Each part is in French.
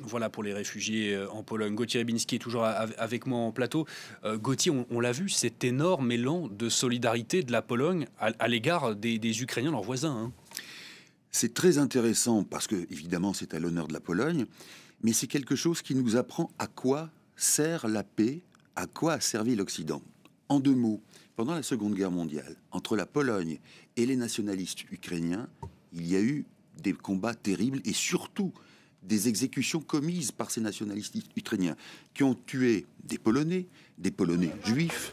Voilà pour les réfugiés euh, en Pologne. Gauthier Rybinski est toujours avec moi en plateau. Euh, Gauthier, on, l'a vu, cet énorme élan de solidarité de la Pologne à, l'égard des, Ukrainiens, leurs voisins. Hein. C'est très intéressant parce que, évidemment, c'est à l'honneur de la Pologne, mais c'est quelque chose qui nous apprend à quoi sert la paix, à quoi a servi l'Occident. En deux mots, pendant la Seconde Guerre mondiale, entre la Pologne et les nationalistes ukrainiens, il y a eu des combats terribles et surtout des exécutions commises par ces nationalistes ukrainiens qui ont tué des Polonais, des Polonais juifs,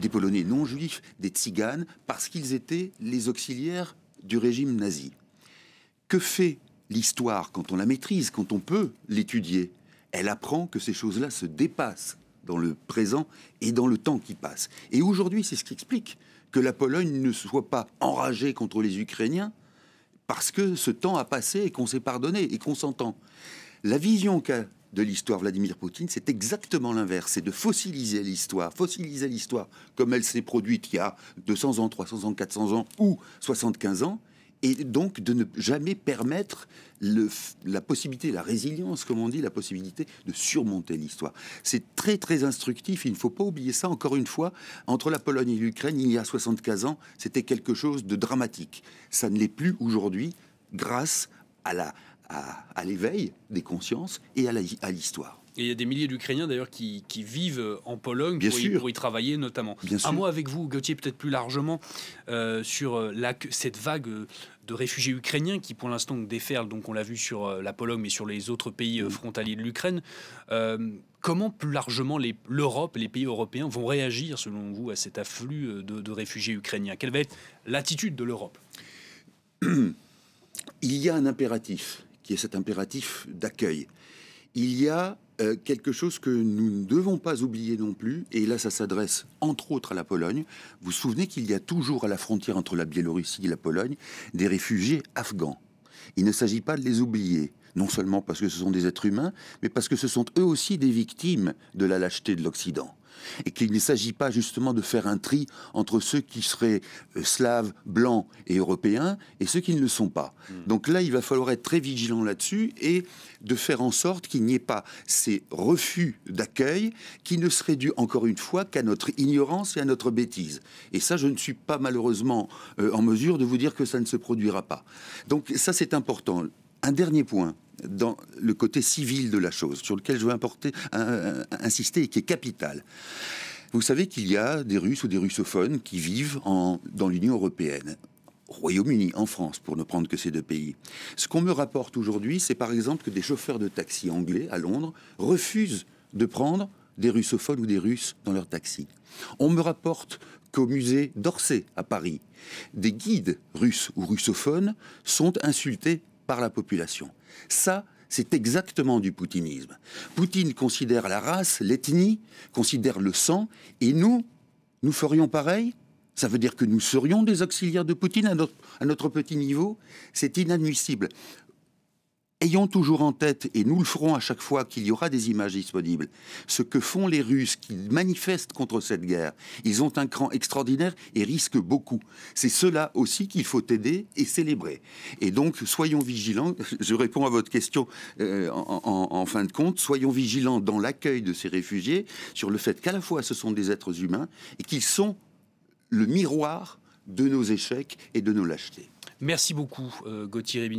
des Polonais non juifs, des Tziganes, parce qu'ils étaient les auxiliaires du régime nazi. Que fait l'histoire quand on la maîtrise, quand on peut l'étudier Elle apprend que ces choses-là se dépassent dans le présent et dans le temps qui passe. Et aujourd'hui, c'est ce qui explique que la Pologne ne soit pas enragée contre les Ukrainiens, parce que ce temps a passé et qu'on s'est pardonné et qu'on s'entend. La vision qu'a de l'histoire Vladimir Poutine, c'est exactement l'inverse. C'est de fossiliser l'histoire, fossiliser l'histoire comme elle s'est produite il y a 200 ans, 300 ans, 400 ans ou 75 ans, et donc de ne jamais permettre la possibilité, la résilience, comme on dit, la possibilité de surmonter l'histoire. C'est très très instructif, il ne faut pas oublier ça. Encore une fois, entre la Pologne et l'Ukraine, il y a 75 ans, c'était quelque chose de dramatique. Ça ne l'est plus aujourd'hui grâce à l'éveil des consciences et à l'histoire il y a des milliers d'Ukrainiens d'ailleurs qui, vivent euh, en Pologne pour, Y, pour, Y, travailler notamment. Bien Un mot avec vous, Gauthier, peut-être plus largement euh, sur euh, la, cette vague de réfugiés ukrainiens qui pour l'instant déferlent, donc on l'a vu sur la Pologne mais sur les autres pays frontaliers de l'Ukraine. comment plus largement l'Europe, les, pays européens vont réagir selon vous à cet afflux de, de réfugiés ukrainiens Quelle va être l'attitude de l'Europe Il y a un impératif qui est cet impératif d'accueil. Il y a euh, quelque chose que nous ne devons pas oublier non plus, et là ça s'adresse entre autres à la Pologne, vous vous souvenez qu'il y a toujours à la frontière entre la Biélorussie et la Pologne des réfugiés afghans. Il ne s'agit pas de les oublier, non seulement parce que ce sont des êtres humains, mais parce que ce sont eux aussi des victimes de la lâcheté de l'Occident et qu'il ne s'agit pas justement de faire un tri entre ceux qui seraient euh, slaves, blancs et européens et ceux qui ne le sont pas. Hmm. Donc là, il va falloir être très vigilant là-dessus et de faire en sorte qu'il n'y ait pas ces refus d'accueil qui ne seraient dus encore une fois qu'à notre ignorance et à notre bêtise. Et ça, je ne suis pas malheureusement euh, en mesure de vous dire que ça ne se produira pas. Donc ça, c'est important. Un dernier point dans le côté civil de la chose, sur lequel je veux insister et qui est capital. Vous savez qu'il y a des Russes ou des russophones qui vivent dans l'Union européenne. Au Royaume-Uni, en France, pour ne prendre que ces deux pays. Ce qu'on me rapporte aujourd'hui, c'est par exemple que des chauffeurs de taxi anglais à Londres refusent de prendre des russophones ou des Russes dans leur taxi. On me rapporte qu'au musée d'Orsay à Paris, des guides russes ou russophones sont insultés par la population. Ça, c'est exactement du poutinisme. Poutine considère la race, l'ethnie, considère le sang, et nous, nous ferions pareil ça veut dire que nous serions des auxiliaires de Poutine à notre, petit niveau C'est inadmissible ayons toujours en tête, et nous le ferons à chaque fois qu'il y aura des images disponibles, ce que font les Russes qui manifestent contre cette guerre. Ils ont un cran extraordinaire et risquent beaucoup. C'est cela aussi qu'il faut aider et célébrer. Et donc, soyons vigilants, je réponds à votre question euh, en, fin de compte, soyons vigilants dans l'accueil de ces réfugiés sur le fait qu'à la fois ce sont des êtres humains et qu'ils sont le miroir de nos échecs et de nos lâchetés. Merci beaucoup, euh, Gauthier